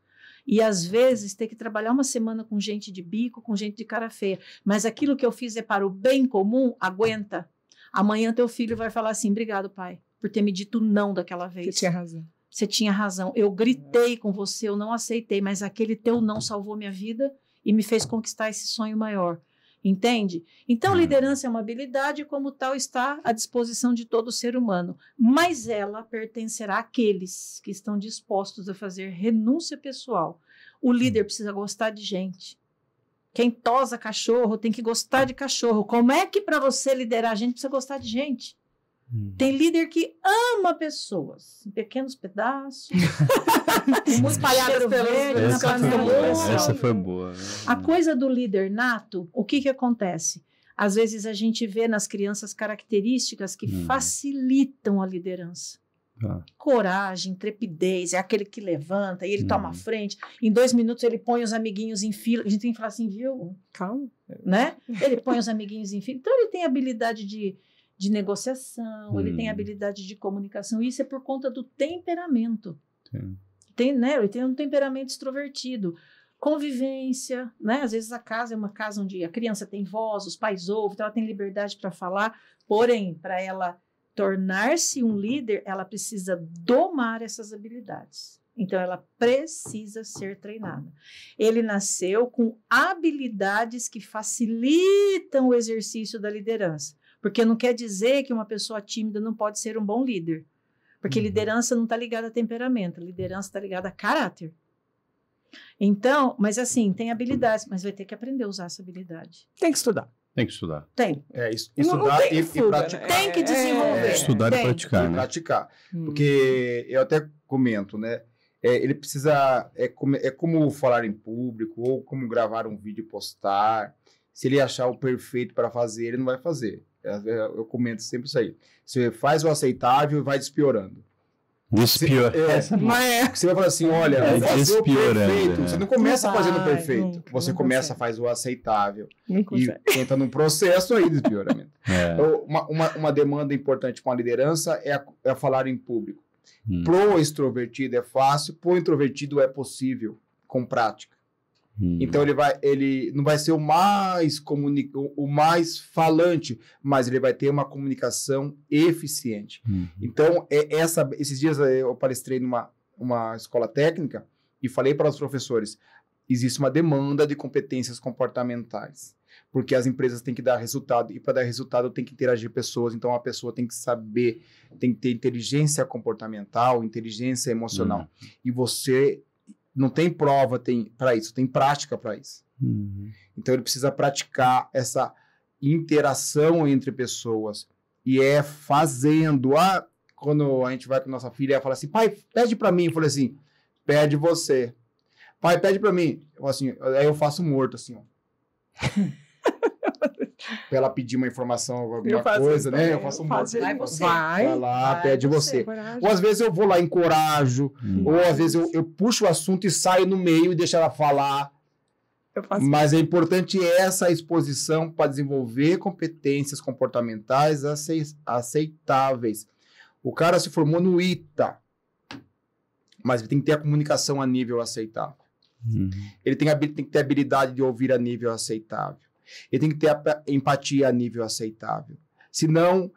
E às vezes ter que trabalhar uma semana com gente de bico, com gente de cara feia. Mas aquilo que eu fiz é para o bem comum, aguenta. Amanhã teu filho vai falar assim: obrigado, pai, por ter me dito não daquela vez. Você tinha razão você tinha razão. Eu gritei com você, eu não aceitei, mas aquele teu não salvou minha vida e me fez conquistar esse sonho maior. Entende? Então, uhum. liderança é uma habilidade, como tal, está à disposição de todo ser humano, mas ela pertencerá àqueles que estão dispostos a fazer renúncia pessoal. O líder uhum. precisa gostar de gente. Quem tosa cachorro tem que gostar de cachorro. Como é que para você liderar a gente precisa gostar de gente? Hum. Tem líder que ama pessoas em pequenos pedaços, espalhadas pelos essa, foi, essa foi boa. A coisa do líder nato, o que que acontece? Às vezes a gente vê nas crianças características que hum. facilitam a liderança. Ah. Coragem, trepidez, é aquele que levanta e ele hum. toma a frente. Em dois minutos ele põe os amiguinhos em fila. A gente tem que falar assim, viu? Calma. Né? Ele põe os amiguinhos em fila. Então ele tem habilidade de de negociação, hum. ele tem hum. habilidade de comunicação. Isso é por conta do temperamento. Sim. Tem, né? Ele tem um temperamento extrovertido. Convivência, né? Às vezes a casa é uma casa onde a criança tem voz, os pais ouvem, então ela tem liberdade para falar, porém, para ela tornar-se um uhum. líder, ela precisa domar essas habilidades. Então, ela precisa ser treinada. Ele nasceu com habilidades que facilitam o exercício da liderança. Porque não quer dizer que uma pessoa tímida não pode ser um bom líder. Porque uhum. liderança não está ligada a temperamento, liderança está ligada a caráter. Então, mas assim, tem habilidades, mas vai ter que aprender a usar essa habilidade. Tem que estudar. Tem que estudar. Tem. É, estudar não, não tem e, fuga, e, né? praticar. Tem que é, desenvolver. É, estudar e praticar. né? praticar. Hum. Porque eu até comento, né? É, ele precisa. É como, é como falar em público, ou como gravar um vídeo e postar. Se ele achar o perfeito para fazer, ele não vai fazer. É, é, eu comento sempre isso aí. Você faz o aceitável e vai despiorando. despiorando Você, é, é, Você vai falar assim, olha, é, fazer o perfeito. É. Você não começa não fazendo o perfeito. Nunca, você começa, consegue. faz o aceitável. e entra num processo aí de pioramento É. Então, uma, uma, uma, demanda importante para a liderança é, a, é falar em público. Hum. Pro extrovertido é fácil, pro introvertido é possível, com prática. Hum. Então ele vai, ele não vai ser o mais comunica, o mais falante, mas ele vai ter uma comunicação eficiente. Hum. Então é essa, esses dias eu palestrei numa uma escola técnica e falei para os professores, existe uma demanda de competências comportamentais, porque as empresas têm que dar resultado e para dar resultado tem que interagir pessoas, então a pessoa tem que saber, tem que ter inteligência comportamental, inteligência emocional. Hum. E você não tem prova tem para isso, tem prática para isso. Uhum. Então ele precisa praticar essa interação entre pessoas. E é fazendo. Ah, quando a gente vai com nossa filha, ela fala assim: pai, pede para mim. Eu falei assim: pede você. Pai, pede para mim. Eu, assim, aí eu faço morto, assim, ó. pra ela pedir uma informação, alguma coisa, né? Eu faço um monte. Vai Vai, vai lá, vai, pede você. você. Ou às vezes eu vou lá, encorajo, hum. ou às vezes eu, eu puxo o assunto e saio no meio e deixo ela falar. Mas é importante essa exposição para desenvolver competências comportamentais aceitáveis. O cara se formou no ITA, mas tem que ter a comunicação a nível aceitável. Uhum. Ele tem, tem que ter habilidade de ouvir a nível aceitável. Ele tem que ter a empatia a nível aceitável. Senão,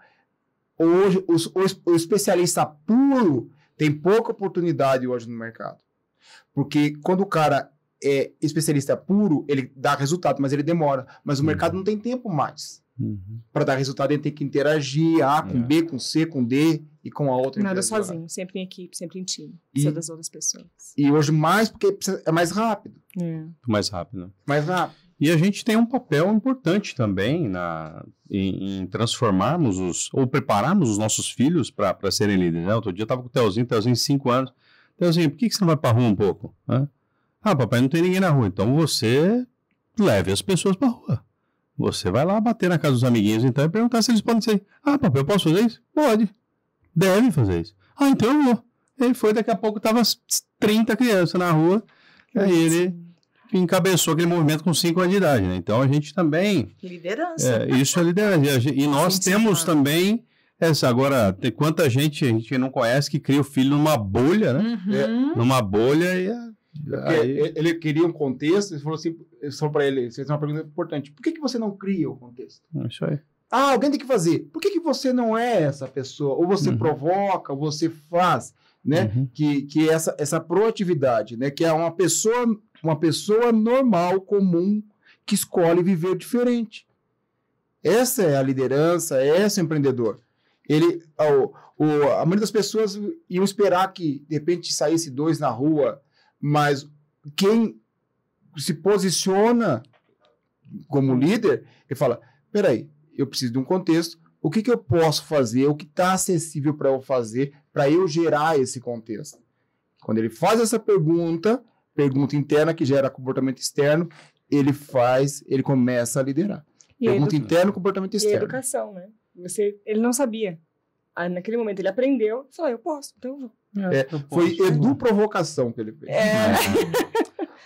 hoje, o especialista puro tem pouca oportunidade hoje no mercado. Porque quando o cara é especialista puro, ele dá resultado, mas ele demora. Mas o uhum. mercado não tem tempo mais. Uhum. Para dar resultado, ele tem que interagir A com é. B, com C, com D e com a outra. Nada sozinho, sempre em equipe, sempre em time. Precisa e, das outras pessoas. E hoje mais porque é mais rápido. É. Mais rápido. Né? Mais rápido. E a gente tem um papel importante também na, em, em transformarmos os, ou prepararmos os nossos filhos para serem líderes. Né? Outro dia eu estava com o Telzinho, Telzinho, 5 anos. Telzinho, por que, que você não vai para a rua um pouco? Né? Ah, papai, não tem ninguém na rua. Então você leve as pessoas para a rua. Você vai lá bater na casa dos amiguinhos então e perguntar se eles podem ser. Ah, papai, eu posso fazer isso? Pode. Deve fazer isso. Ah, então eu vou. Ele foi, daqui a pouco tava 30 crianças na rua. Que aí ele encabeçou aquele movimento com cinco anos de idade. Né? Então a gente também. Liderança. É, isso é liderança. E nós temos sabe. também. Essa, agora, tem quanta gente a gente não conhece que cria o filho numa bolha, né? Uhum. É, numa bolha e Aí... Ele queria um contexto, ele falou assim, só para ele, fez uma pergunta importante. Por que, que você não cria o contexto? É isso aí. Ah, alguém tem que fazer. Por que, que você não é essa pessoa? Ou você uhum. provoca, ou você faz, né? Uhum. Que, que essa, essa proatividade, né? Que é uma pessoa uma pessoa normal, comum, que escolhe viver diferente. Essa é a liderança, essa é o empreendedor. Ele, o, o, a maioria das pessoas iam esperar que, de repente, saísse dois na rua, mas quem se posiciona como líder ele fala: peraí, eu preciso de um contexto, o que, que eu posso fazer, o que está acessível para eu fazer, para eu gerar esse contexto? Quando ele faz essa pergunta, pergunta interna que gera comportamento externo, ele faz, ele começa a liderar. E pergunta interna, comportamento externo. E educação, né? Você, ele não sabia. Aí, ah, naquele momento ele aprendeu, falou, ah, eu posso, então eu vou. É, é eu foi edu-provocação que ele fez. É. é.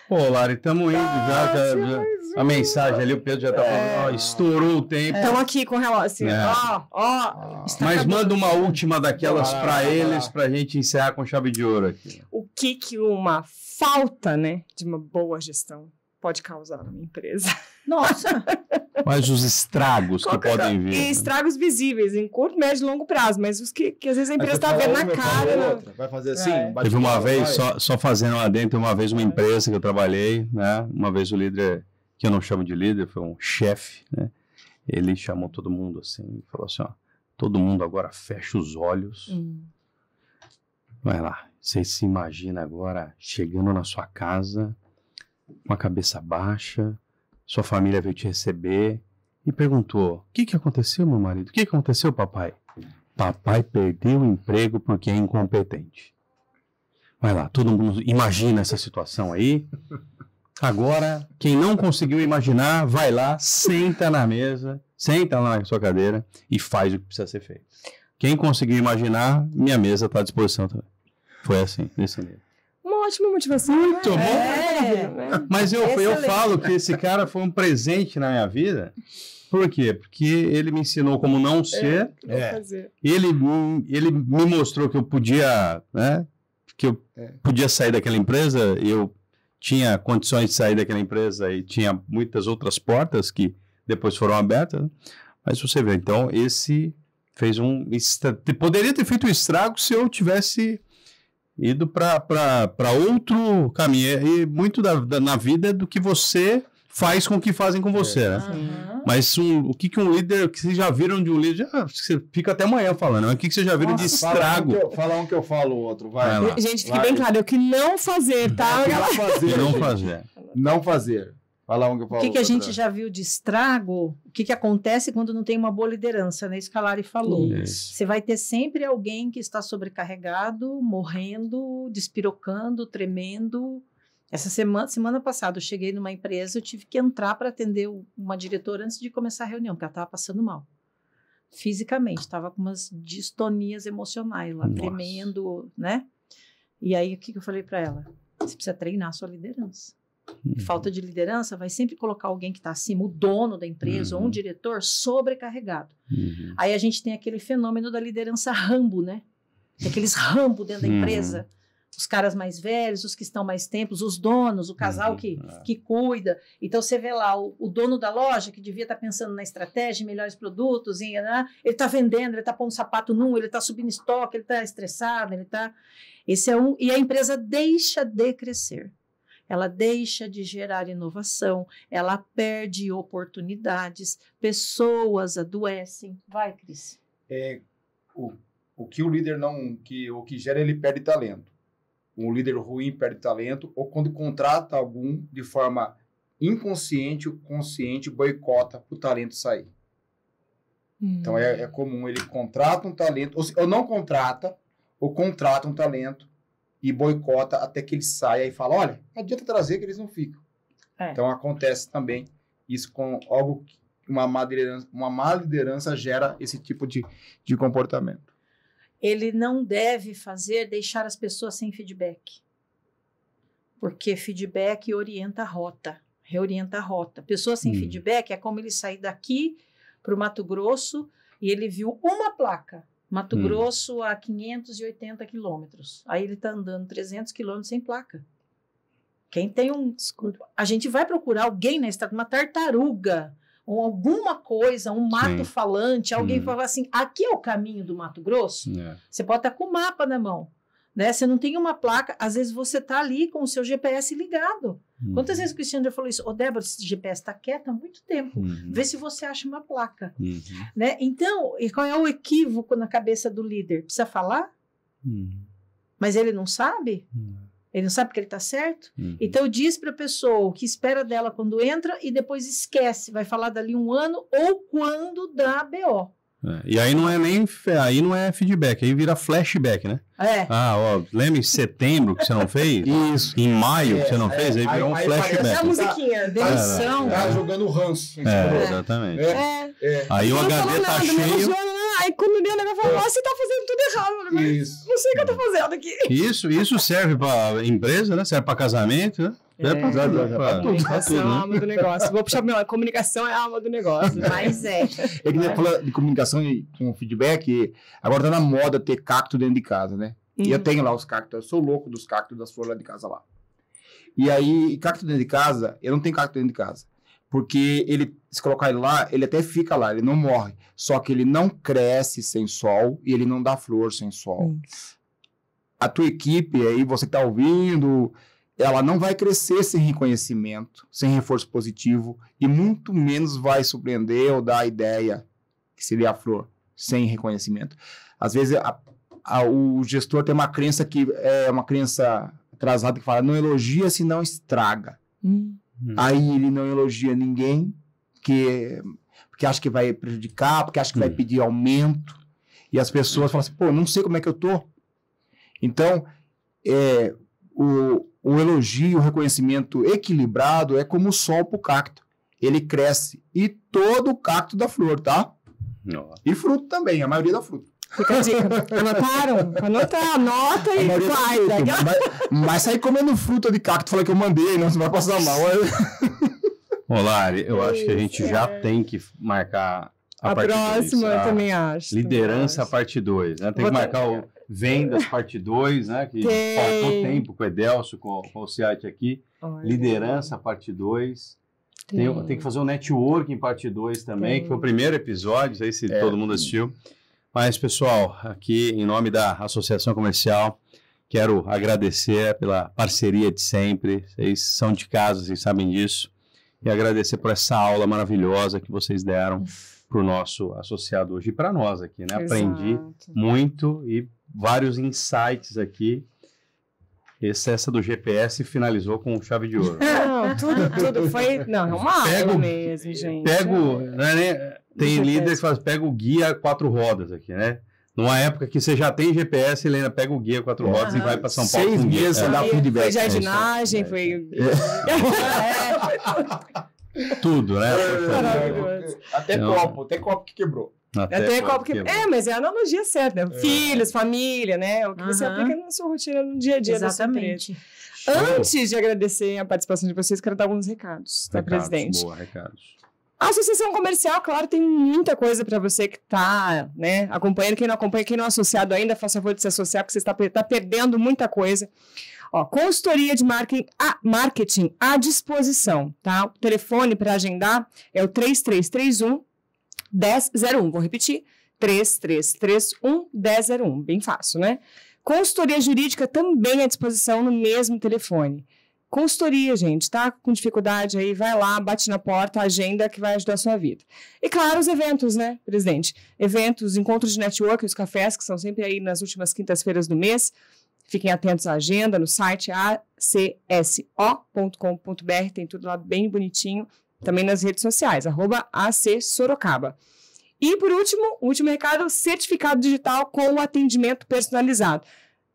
Pô, Lari, estamos indo já. já, já a mensagem ali, o Pedro já tá falando, ó, é. estourou o tempo. Estamos aqui com o relógio. É. Ó, ó. Mas manda uma última daquelas para eles, para a gente encerrar com chave de ouro aqui. O que que uma falta, né, de uma boa gestão pode causar na minha empresa. Nossa! mas os estragos que é podem vir. E né? estragos visíveis, em curto, médio e longo prazo, mas os que, que às vezes a empresa está vendo na cara. Né? vai fazer assim? É. Teve uma vez, só, só fazendo lá dentro, uma vez é. uma empresa que eu trabalhei, né? Uma vez o líder, que eu não chamo de líder, foi um chefe, né? Ele chamou todo mundo assim falou assim: ó, todo mundo agora fecha os olhos. Hum. Vai lá. Você se imagina agora chegando na sua casa, com a cabeça baixa, sua família veio te receber e perguntou: O que, que aconteceu, meu marido? O que, que aconteceu, papai? Papai perdeu o emprego porque é incompetente. Vai lá, todo mundo imagina essa situação aí. Agora, quem não conseguiu imaginar, vai lá, senta na mesa, senta lá na sua cadeira e faz o que precisa ser feito. Quem conseguiu imaginar, minha mesa está à disposição também. Foi assim, nesse nível ótima motivação. Né? Muito né? bom. É, é. Mas eu, eu falo que esse cara foi um presente na minha vida. Por quê? Porque ele me ensinou como não é, ser. É, ele, ele me mostrou que eu podia, né? Que eu é. podia sair daquela empresa. Eu tinha condições de sair daquela empresa e tinha muitas outras portas que depois foram abertas. Né. Mas você vê, então esse fez um poderia ter feito um estrago se eu tivesse ido para outro caminho. E muito da, da, na vida é do que você faz com o que fazem com você, é. né? Mas um, o que, que um líder, que vocês já viram de um líder, já, você fica até amanhã falando, né? mas o que, que vocês já viram Nossa, de estrago? Fala um, eu, fala um que eu falo, o outro, vai. vai lá. Gente, fique bem claro, é o que não fazer, tá? Não fazer. Não fazer. Não fazer um que eu falo. O que, que a gente já viu de estrago? O que, que acontece quando não tem uma boa liderança, né? Isso que a Lari falou. Isso. Você vai ter sempre alguém que está sobrecarregado, morrendo, despirocando, tremendo. Essa semana, semana passada, eu cheguei numa empresa, eu tive que entrar para atender uma diretora antes de começar a reunião, porque ela estava passando mal fisicamente, estava com umas distonias emocionais lá, Nossa. tremendo, né? E aí o que, que eu falei para ela? Você precisa treinar a sua liderança. Uhum. Falta de liderança vai sempre colocar alguém que está acima, o dono da empresa uhum. ou um uhum. diretor sobrecarregado. Uhum. Aí a gente tem aquele fenômeno da liderança rambo, né? Tem aqueles rambo dentro da uhum. empresa. Os caras mais velhos, os que estão mais tempos, os donos, o casal que, é. que cuida. Então você vê lá o, o dono da loja que devia estar tá pensando na estratégia, em melhores produtos, em, né? ele está vendendo, ele está pondo sapato num, ele está subindo estoque, ele está estressado, ele está. Esse é um. E a empresa deixa de crescer ela deixa de gerar inovação, ela perde oportunidades, pessoas adoecem. Vai, Cris. É, o, o que o líder não, que, o que gera, ele perde talento. Um líder ruim perde talento, ou quando contrata algum de forma inconsciente, o consciente boicota para o talento sair. Hum. Então é, hum. é, comum ele contrata um talento, ou, se, ou não contrata, ou contrata um talento e boicota até que ele saia e fala, olha, adianta trazer que eles não ficam. É. Então acontece também isso com algo que uma má liderança, uma má liderança gera esse tipo de, de comportamento. Ele não deve fazer deixar as pessoas sem feedback. Porque feedback orienta a rota, reorienta a rota. Pessoa sem hum. feedback é como ele sair daqui para o Mato Grosso e ele viu uma placa Mato hum. Grosso a 580 quilômetros. Aí ele está andando 300 quilômetros sem placa. Quem tem um. Escuro. A gente vai procurar alguém na estrada, uma tartaruga, ou alguma coisa, um mato Sim. falante, alguém hum. falar assim: aqui é o caminho do Mato Grosso. É. Você pode estar com o mapa na mão né? Você não tem uma placa, às vezes você está ali com o seu GPS ligado. Uhum. Quantas vezes o Cristiano já falou isso? Ô, oh, Débora, esse GPS está quieto há muito tempo. Uhum. Vê se você acha uma placa. Uhum. Né? Então, e qual é o equívoco na cabeça do líder? Precisa falar? Uhum. Mas ele não sabe? Uhum. Ele não sabe que ele está certo? Uhum. Então, diz para a pessoa o que espera dela quando entra e depois esquece. Vai falar dali um ano ou quando dá a BO. É, e aí não é nem aí não é feedback, aí vira flashback, né? É. Ah, ó, lembra em setembro que você não fez? Isso. Em maio é, que você não é, fez? Aí virou um aí flashback. a musiquinha, tensão. Tá tá, tá, tá jogando ranço. É, né? exatamente. É. É, é. Aí o HD tá né, cheio. Aí quando lê o negócio, falou, você tá fazendo tudo errado. Né? isso. Não sei o que eu tô fazendo aqui. Isso, isso serve pra empresa, né? Serve pra casamento, né? É, é pra, já, pra Pra tudo né? é a né? alma do negócio. Vou puxar meu, comunicação é a alma do negócio. Mas é. É que fala de comunicação e com feedback, agora tá na moda ter cacto dentro de casa, né? Hum. E eu hum. tenho lá os cactos, eu sou louco dos cactos das flores lá de casa lá. E aí, cacto dentro de casa, eu não tenho cacto dentro de casa porque ele se colocar ele lá, ele até fica lá, ele não morre. Só que ele não cresce sem sol e ele não dá flor sem sol. Hum. A tua equipe aí, você que está ouvindo, ela não vai crescer sem reconhecimento, sem reforço positivo e muito menos vai surpreender ou dar a ideia que seria a flor sem reconhecimento. Às vezes a, a, o gestor tem uma crença que é uma crença atrasada que fala não elogia se não estraga. Hum. Hum. Aí ele não elogia ninguém, porque, porque acha que vai prejudicar, porque acha que hum. vai uhum. pedir aumento. E as pessoas falam assim, pô, não sei como é que eu tô. Então, é, o, o elogio, o reconhecimento equilibrado é como o sol para o cacto. Ele cresce. E todo o cacto da flor, tá? Nossa. E fruto também, a maioria da fruta. Fica a dica. Anotaram? anota anota e vai. vai tá mas sair comendo fruta de cacto, falei que eu mandei, não, né? você vai passar mal. Olá, eu acho que a gente já é. tem que marcar a, a próxima, dois, eu também acho. Liderança também parte 2, né? Tem Vou que marcar ter... o vendas parte 2, né? Que tem... faltou tempo com o Edelso, com, com o Ciate aqui. Olha. Liderança parte 2. Tem. tem. que fazer o um networking parte 2 também, tem. que foi o primeiro episódio, não sei se é. todo mundo assistiu. Mas, pessoal, aqui em nome da Associação Comercial, quero agradecer pela parceria de sempre. Vocês são de casa, vocês sabem disso. E agradecer por essa aula maravilhosa que vocês deram para o nosso associado hoje e para nós aqui, né? Exato. Aprendi muito e vários insights aqui esse, essa do GPS finalizou com chave de ouro. Não, tudo, tudo foi. Não, é uma pego, aula mesmo, gente. Pego, né, tem líder que faz, assim, pega o guia quatro rodas aqui, né? Numa época que você já tem GPS, ele ainda pega o guia quatro uhum. rodas e vai para São Paulo. Seis com guias é. você dá feedback. Foi é. jardinagem, foi. É. é. Tudo, né? É. Até então... copo, até copo que quebrou. Até, até copo que... Quebrou. É, mas é a analogia certa. Né? Filhos, família, né? O que uhum. você aplica na sua rotina no dia a dia Exatamente. Antes de agradecer a participação de vocês, quero dar alguns recados, tá, recados tá, presidente? Boa, recados. A associação comercial, claro, tem muita coisa para você que está né, acompanhando. Quem não acompanha, quem não é associado ainda, faça favor de se associar, porque você está tá perdendo muita coisa. Ó, consultoria de marketing, a, marketing à disposição, tá? O telefone para agendar é o 3331 1001. Vou repetir: 3331 1001. Bem fácil, né? Consultoria jurídica também à disposição no mesmo telefone. Consultoria, gente, tá com dificuldade aí, vai lá, bate na porta, agenda que vai ajudar a sua vida. E claro, os eventos, né, presidente? Eventos, encontros de network, os cafés que são sempre aí nas últimas quintas-feiras do mês. Fiquem atentos à agenda no site acso.com.br, tem tudo lá bem bonitinho. Também nas redes sociais, arroba AC Sorocaba. E por último, último recado, certificado digital com atendimento personalizado.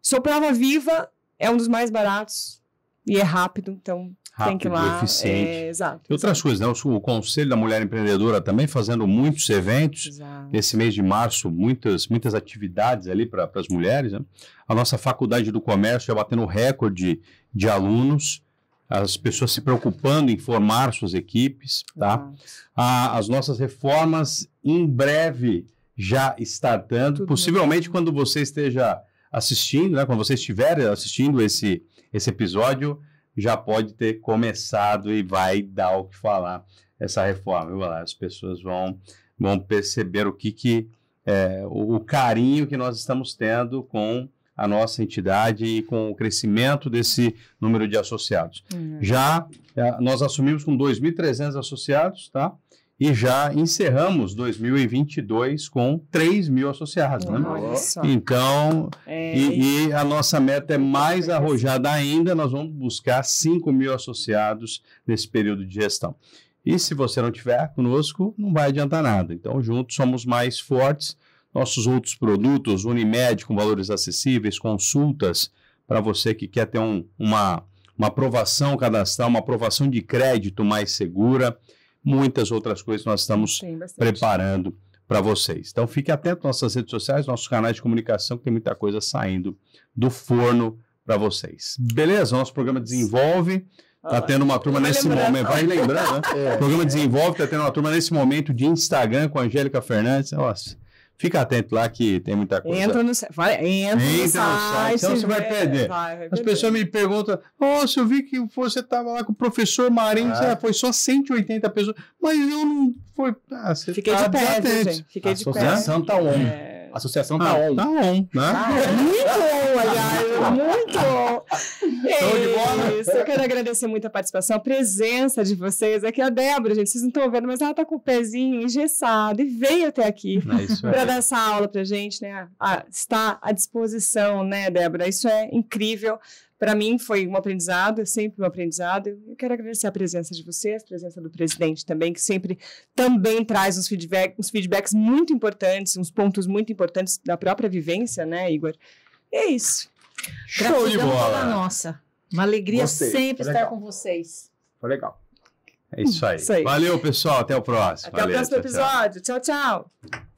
Sou prova viva, é um dos mais baratos e é rápido, então rápido, tem que ir lá. Eficiente. É, exato. E outras exato. coisas, né? O, Conselho da Mulher Empreendedora também fazendo muitos eventos. Exato. Nesse mês de março, muitas, muitas atividades ali para as mulheres. Né? A nossa Faculdade do Comércio já batendo recorde de alunos. As pessoas se preocupando em formar suas equipes, tá? as nossas reformas em breve já startando. Tudo possivelmente bem. Tá quando você esteja assistindo, né, quando você estiver assistindo esse, esse episódio, já pode ter começado e vai dar o que falar essa reforma. Viu? As pessoas vão, vão perceber o que, que é, o, o carinho que nós estamos tendo com a nossa entidade e com o crescimento desse número de associados. Uhum. Já é, nós assumimos com 2.300 associados, tá? e já encerramos 2022 com 3 mil associados. Né? Então, é... e, e, a nossa meta é mais arrojada ainda, nós vamos buscar 5 mil associados nesse período de gestão. E se você não tiver conosco, não vai adiantar nada. Então, juntos somos mais fortes. Nossos outros produtos, Unimed com valores acessíveis, consultas para você que quer ter um, uma, uma aprovação cadastral, uma aprovação de crédito mais segura muitas outras coisas que nós estamos preparando para vocês. Então fique atento às nossas redes sociais, nossos canais de comunicação, que tem muita coisa saindo do forno para vocês. Beleza? Nosso programa desenvolve. Está tendo uma turma nesse lembrando. momento. Vai lembrar, né? É, o programa desenvolve, está tendo uma turma nesse momento de Instagram com a Angélica Fernandes. Nossa. Fica atento lá que tem muita coisa. Entra no, vai, entra, entra no site. Então você vai perder. Vai, vai As pessoas me perguntam: Nossa, eu vi que você estava lá com o professor Marinho, ah. foi só 180 pessoas. Mas eu não. Foi, ah, Fiquei tá de pé, gente. Fiquei A de pé. Associação tá on. É. A associação tá ah, on. Tá on, né? Ah, muito bom, aliás, muito é bom. Isso, eu quero agradecer muito a participação, a presença de vocês. Aqui é a Débora, gente, vocês não estão vendo, mas ela tá com o pezinho engessado e veio até aqui é para dar essa aula pra gente, né? Ah, está à disposição, né, Débora? Isso é incrível. Para mim foi um aprendizado, é sempre um aprendizado. Eu quero agradecer a presença de vocês, a presença do presidente também, que sempre também traz uns, feedback, uns feedbacks muito importantes, uns pontos muito importantes da própria vivência, né, Igor? E é isso. Show de bola! Nossa, uma alegria Gostei. sempre estar com vocês. Foi legal. É isso aí. isso aí. Valeu, pessoal. Até o próximo. Até Valeu, o próximo tchau, episódio. tchau. tchau.